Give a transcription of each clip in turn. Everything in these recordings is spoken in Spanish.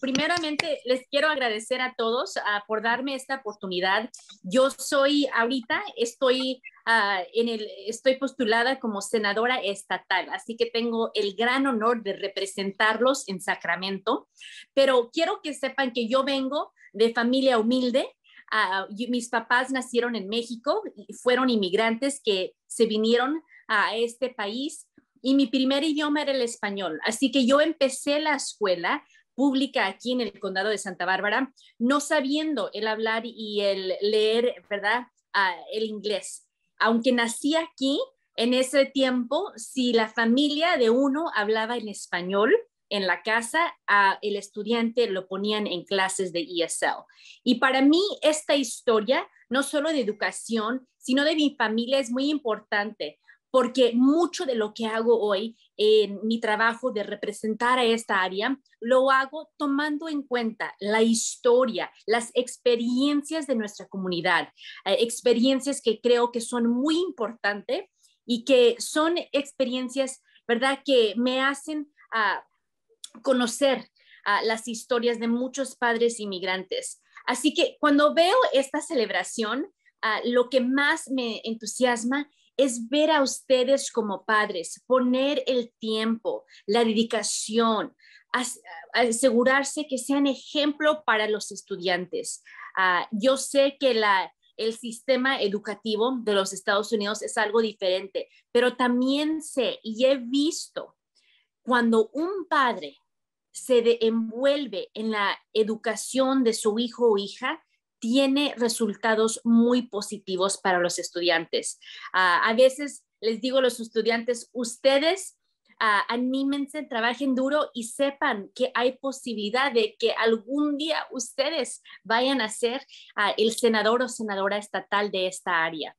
Primeramente, les quiero agradecer a todos ah, por darme esta oportunidad. Yo soy ahorita, estoy, ah, en el, estoy postulada como senadora estatal, así que tengo el gran honor de representarlos en Sacramento, pero quiero que sepan que yo vengo de familia humilde. Ah, mis papás nacieron en México, y fueron inmigrantes que se vinieron a este país y mi primer idioma era el español. Así que yo empecé la escuela pública aquí en el condado de Santa Bárbara, no sabiendo el hablar y el leer, ¿verdad? Ah, el inglés. Aunque nací aquí, en ese tiempo, si la familia de uno hablaba en español, en la casa, al ah, el estudiante lo ponían en clases de ESL. Y para mí esta historia, no solo de educación, sino de mi familia, es muy importante porque mucho de lo que hago hoy en mi trabajo de representar a esta área, lo hago tomando en cuenta la historia, las experiencias de nuestra comunidad, eh, experiencias que creo que son muy importantes y que son experiencias, ¿verdad?, que me hacen ah, conocer ah, las historias de muchos padres inmigrantes. Así que cuando veo esta celebración, ah, lo que más me entusiasma es ver a ustedes como padres, poner el tiempo, la dedicación, asegurarse que sean ejemplo para los estudiantes. Ah, yo sé que el sistema educativo de los Estados Unidos es algo diferente, pero también sé y he visto cuando un padre se envuelve en la educación de su hijo o hija, tiene resultados muy positivos para los estudiantes. Ah, a veces les digo a los estudiantes, ustedes ah, anímense, trabajen duro y sepan que hay posibilidad de que algún día ustedes vayan a ser ah, el senador o senadora estatal de esta área.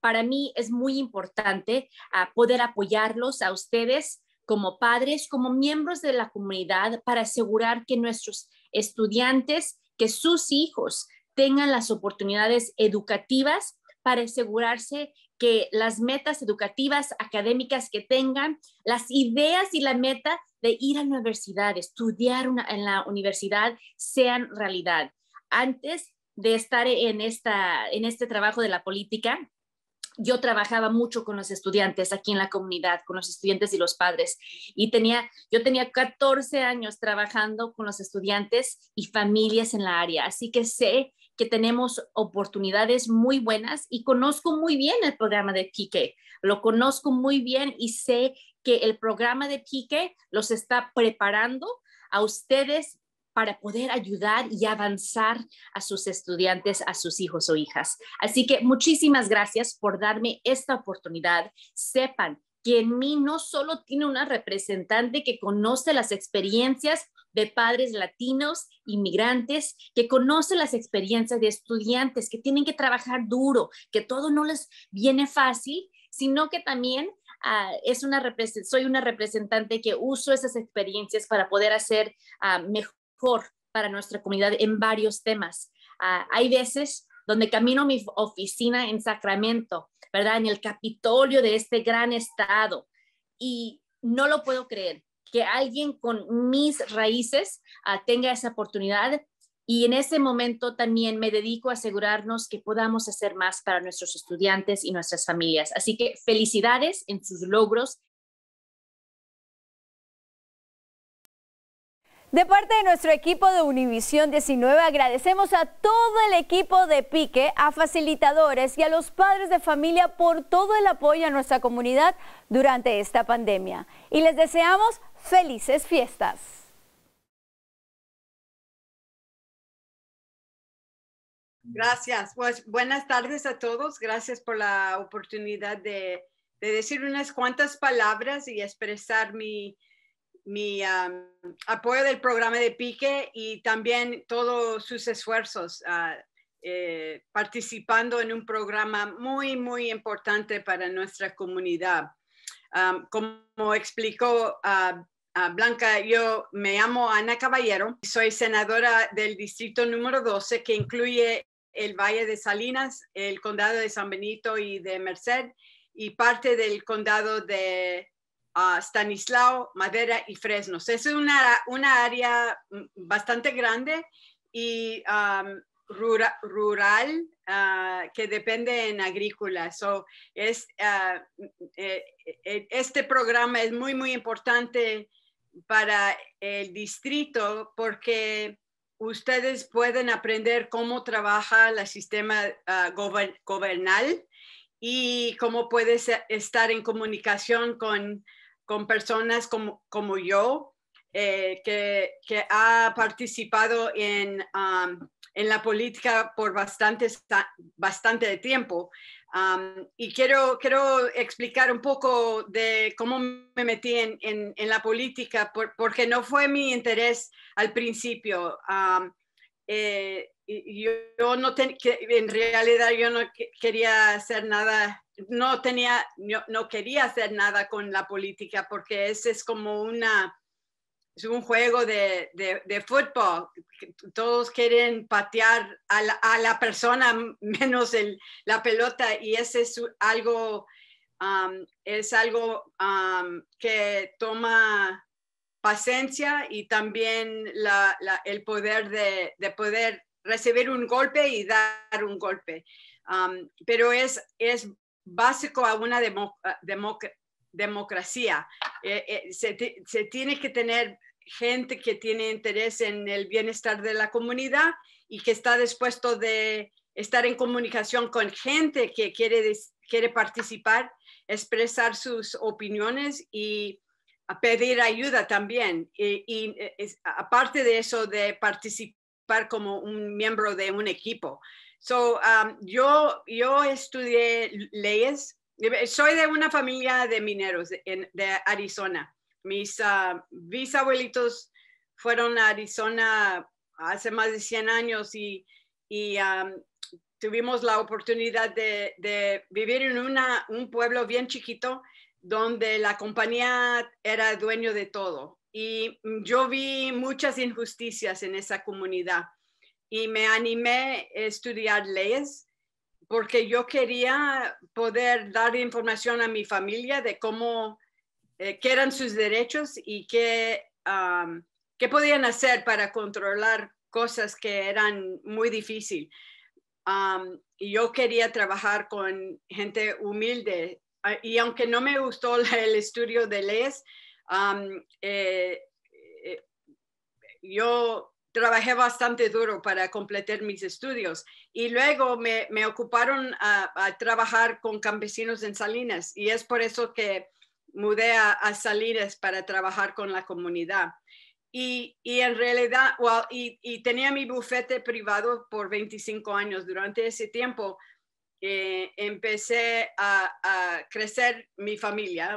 Para mí es muy importante poder apoyarlos a ustedes como padres, como miembros de la comunidad, para asegurar que nuestros estudiantes que sus hijos tengan las oportunidades educativas para asegurarse que las metas educativas, académicas que tengan, las ideas y la meta de ir a la universidad, estudiar en la universidad, sean realidad. Antes de estar en este trabajo de la política, yo trabajaba mucho con los estudiantes aquí en la comunidad, con los estudiantes y los padres. Y tenía, yo tenía 14 años trabajando con los estudiantes y familias en la área. Así que sé que tenemos oportunidades muy buenas y conozco muy bien el programa de Pique. Lo conozco muy bien y sé que el programa de Pique los está preparando a ustedes para poder ayudar y avanzar a sus estudiantes, a sus hijos o hijas. Así que muchísimas gracias por darme esta oportunidad. Sepan que en mí no solo tiene una representante que conoce las experiencias de padres latinos, inmigrantes, que conoce las experiencias de estudiantes que tienen que trabajar duro, que todo no les viene fácil, sino que también ah, es una soy una representante que uso esas experiencias para poder hacer ah, mejor para nuestra comunidad en varios temas. Ah, hay veces donde camino mi oficina en Sacramento, ¿verdad? En el Capitolio de este gran estado. Y no lo puedo creer que alguien con mis raíces ah, tenga esa oportunidad. Y en ese momento también me dedico a asegurarnos que podamos hacer más para nuestros estudiantes y nuestras familias. Así que felicidades en sus logros De parte de nuestro equipo de Univisión 19 agradecemos a todo el equipo de Pique, a facilitadores y a los padres de familia por todo el apoyo a nuestra comunidad durante esta pandemia. Y les deseamos felices fiestas. Gracias. Pues, buenas tardes a todos. Gracias por la oportunidad de, de decir unas cuantas palabras y expresar mi, mi apoyo del programa de Pique y también todos sus esfuerzos ah, eh, participando en un programa muy, muy importante para nuestra comunidad. como explicó ah, ah, Blanca, yo me llamo Ana Caballero, soy senadora del distrito número 12 que incluye el Valle de Salinas, el condado de San Benito y de Merced y parte del condado de Stanislao, Madera y Fresnos. Es una, área mm, bastante grande y rural, ah, que depende en agrícola. So, es, ah, eh, eh, eh, este programa es muy, muy importante para el distrito porque ustedes pueden aprender cómo trabaja el sistema ah, gobernal y cómo puedes estar en comunicación con con personas como, como yo, eh, que, que, ha participado en, um, en, la política por bastante, bastante tiempo. Um, y quiero, quiero explicar un poco de cómo me metí en, en, la política, porque no fue mi interés al principio. Um, eh, no en realidad yo no quería hacer nada, no tenía, no quería hacer nada con la política porque ese es como una, es un juego de, de, de fútbol. Todos quieren patear a la, persona menos el, la pelota y ese es algo, es algo que toma paciencia y también el poder de, poder recibir un golpe y dar un golpe. Um, pero es, es básico a una democracia. Eh, eh, se, se, tiene que tener gente que tiene interés en el bienestar de la comunidad y que está dispuesto de estar en comunicación con gente que quiere, quiere participar, expresar sus opiniones y pedir ayuda también. Y, eh, aparte de eso, de participar como un miembro de un equipo. So, um, yo, yo estudié leyes. Soy de una familia de mineros de, Arizona. Mis ah, bisabuelitos fueron a Arizona hace más de 100 años y, y um, tuvimos la oportunidad de, de vivir en una, un pueblo bien chiquito donde la compañía era dueño de todo. Y yo vi muchas injusticias en esa comunidad y me animé a estudiar leyes porque yo quería poder dar información a mi familia de cómo, eh, qué eran sus derechos y qué, podían hacer para controlar cosas que eran muy difíciles. y yo quería trabajar con gente humilde Ah, y aunque no me gustó el estudio de Les, eh, eh, yo trabajé bastante duro para completar mis estudios y luego me, me ocuparon a, trabajar con campesinos en Salinas y es por eso que mudé a, Salinas para trabajar con la comunidad. Y, y, en realidad, y, tenía mi bufete privado por 25 años. Durante ese tiempo eh, empecé a, crecer mi familia.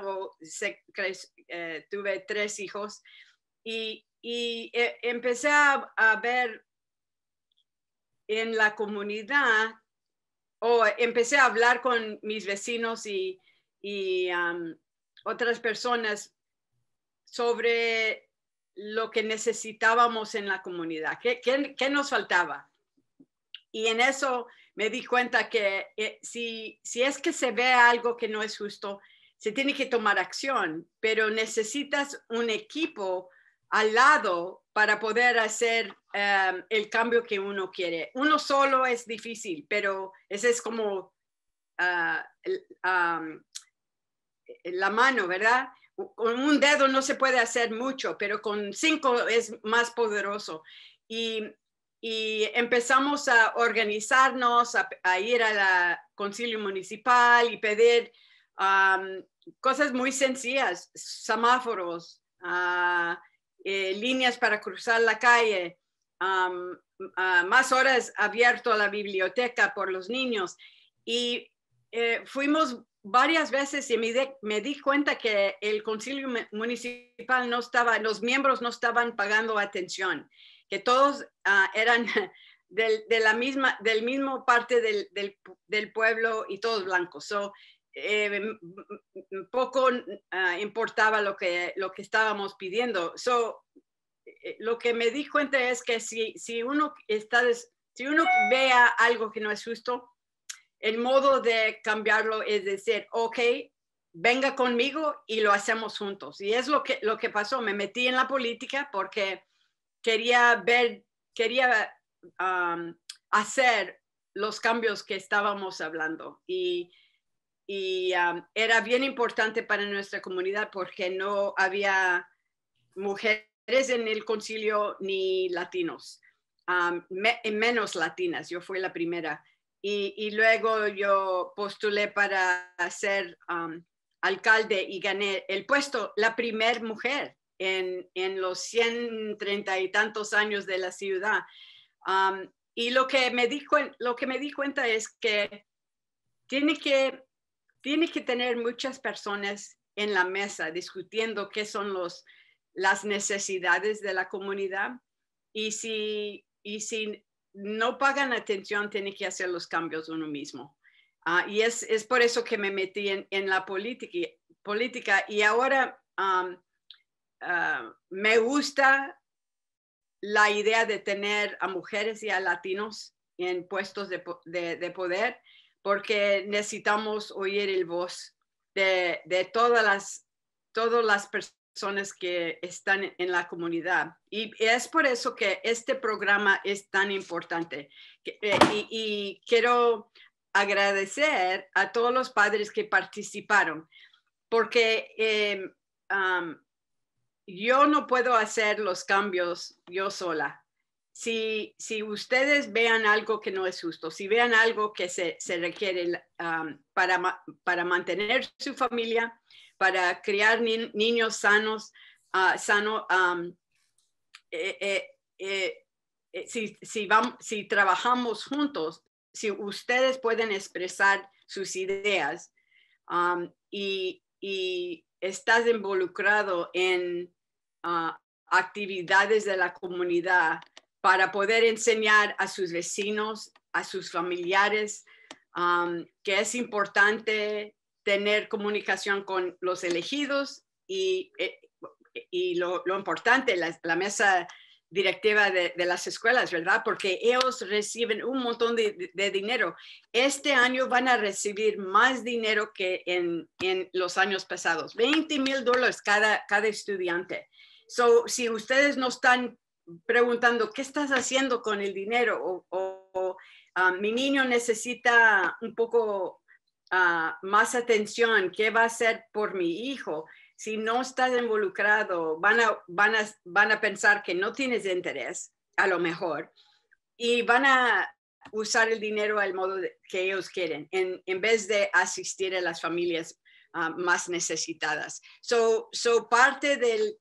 Eh, tuve tres hijos y, eh, empecé a, ver en la comunidad o empecé a hablar con mis vecinos y, otras personas sobre lo que necesitábamos en la comunidad, qué nos faltaba. Y en eso me di cuenta que eh, si, si es que se ve algo que no es justo, se tiene que tomar acción, pero necesitas un equipo al lado para poder hacer em, el cambio que uno quiere. Uno solo es difícil, pero ese es como ah, la mano, ¿verdad? Con un dedo no se puede hacer mucho, pero con cinco es más poderoso. Y y empezamos a organizarnos, a, ir al concilio municipal y pedir cosas muy sencillas, semáforos, ah, eh, líneas para cruzar la calle, ah, más horas abierto a la biblioteca por los niños. Y eh, fuimos varias veces y me, me, di cuenta que el concilio municipal no estaba, los miembros no estaban pagando atención que todos ah, eran del, de la misma, del mismo parte del, pueblo y todos blancos. So, eh, poco ah, importaba lo que, lo que estábamos pidiendo. So, eh, lo que me di cuenta es que si, si, uno está si uno vea algo que no es justo, el modo de cambiarlo es decir, ok, venga conmigo y lo hacemos juntos. Y es lo que, lo que pasó. Me metí en la política porque quería ver, quería um, hacer los cambios que estábamos hablando y, um, era bien importante para nuestra comunidad porque no había mujeres en el concilio ni latinos, um, en menos latinas, yo fui la primera. Y, luego yo postulé para ser alcalde y gané el puesto, la primer mujer en, en los 130 y tantos años de la ciudad. y lo que, me di, lo que me di cuenta es que tiene que, tiene que tener muchas personas en la mesa discutiendo qué son los, las necesidades de la comunidad y si, si no pagan atención, tiene que hacer los cambios uno mismo. Ah, y es, por eso que me metí en, la política, política y ahora Ah, me gusta la idea de tener a mujeres y a latinos en puestos de, poder porque necesitamos oír el voz de, todas, las, todas las personas que están en la comunidad. Y es por eso que este programa es tan importante. Eh, y, quiero agradecer a todos los padres que participaron, porque em, yo no puedo hacer los cambios yo sola. Si, ustedes vean algo que no es justo, si vean algo que se, requiere um, para, mantener su familia, para criar niños sanos, ah, sano, um, eh, eh, eh, si, vamos, si trabajamos juntos, si ustedes pueden expresar sus ideas um, y, y estás involucrado en Ah, actividades de la comunidad para poder enseñar a sus vecinos, a sus familiares, que es importante tener comunicación con los elegidos y, eh, y lo, importante, la, mesa directiva de, las escuelas, ¿verdad? Porque ellos reciben un montón de, dinero. Este año van a recibir más dinero que en, los años pasados, 20 mil dólares cada, cada estudiante. So, si ustedes no están preguntando, ¿qué estás haciendo con el dinero? O, ah, mi niño necesita un poco ah, más atención, ¿qué va a hacer por mi hijo? Si no estás involucrado, van a, van, a, van a pensar que no tienes interés, a lo mejor, y van a usar el dinero al modo que ellos quieren, en, en vez de asistir a las familias ah, más necesitadas. So, so parte del,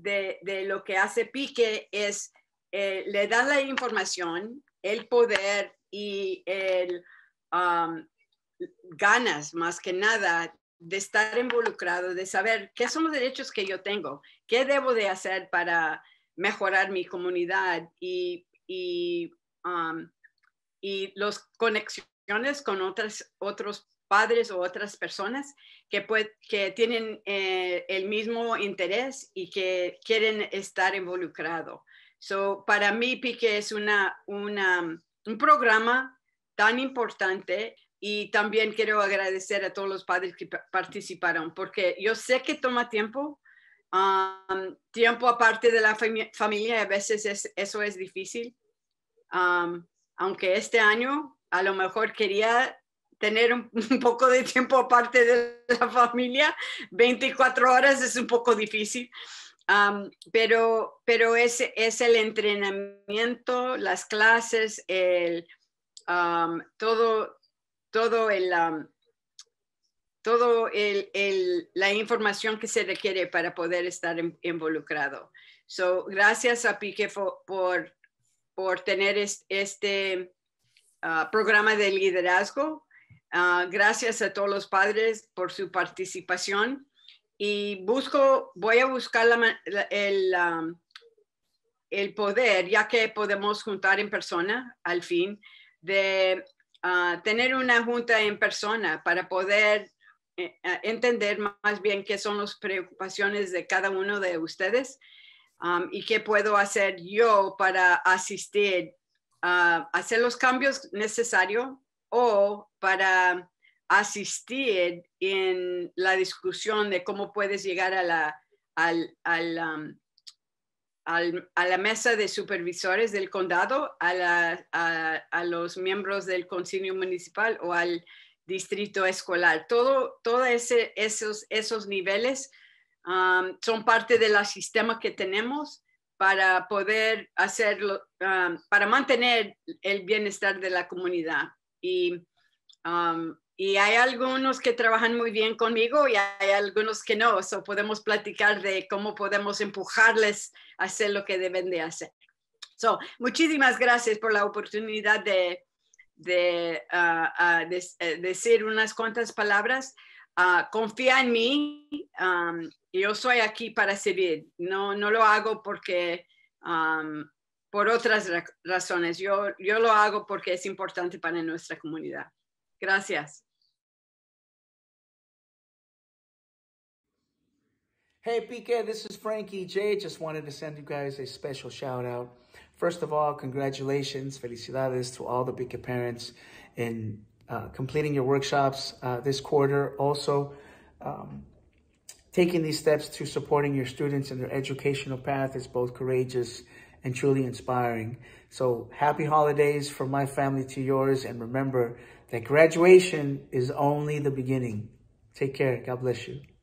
de, lo que hace Pique es, eh, le da la información, el poder y el um, ganas más que nada de estar involucrado, de saber qué son los derechos que yo tengo, qué debo de hacer para mejorar mi comunidad y, y, um, las conexiones con otras, otros padres o otras personas que, que tienen eh, el mismo interés y que quieren estar involucrados. So, para mí, Pique es una, um, un programa tan importante y también quiero agradecer a todos los padres que participaron porque yo sé que toma tiempo, um, tiempo aparte de la familia, a veces eso es difícil. Um, aunque este año a lo mejor quería tener un, poco de tiempo aparte de la familia, 24 horas es un poco difícil, pero, pero es, es el entrenamiento, las clases, el, todo, todo el... todo el, la información que se requiere para poder estar involucrado. So, gracias a Pique por, tener este, ah, programa de liderazgo Ah, gracias a todos los padres por su participación y busco, voy a buscar el, poder, ya que podemos juntar en persona al fin, de ah, tener una junta en persona para poder eh, ah, entender más bien qué son las preocupaciones de cada uno de ustedes y qué puedo hacer yo para asistir, a hacer los cambios necesarios o para asistir en la discusión de cómo puedes llegar a la, um, mesa de supervisores del condado, a, los miembros del concilio municipal o al distrito escolar. Todos esos, niveles um, son parte del sistema que tenemos para poder hacerlo, um, para mantener el bienestar de la comunidad. Um, y, hay algunos que trabajan muy bien conmigo y hay algunos que no. So podemos platicar de cómo podemos empujarles a hacer lo que deben de hacer. So, muchísimas gracias por la oportunidad de, de, uh, uh, eh, decir unas cuantas palabras. Uh, confía en mí. Um, yo soy aquí para servir. No, no lo hago porque um, por otras ra razones. Yo, yo lo hago porque es importante para nuestra comunidad. Gracias. Hey, PK, this is Frankie J. Just wanted to send you guys a special shout out. First of all, congratulations, felicidades to all the PK parents in uh, completing your workshops uh, this quarter. Also, um, taking these steps to supporting your students in their educational path is both courageous and truly inspiring. So happy holidays from my family to yours. And remember that graduation is only the beginning. Take care. God bless you.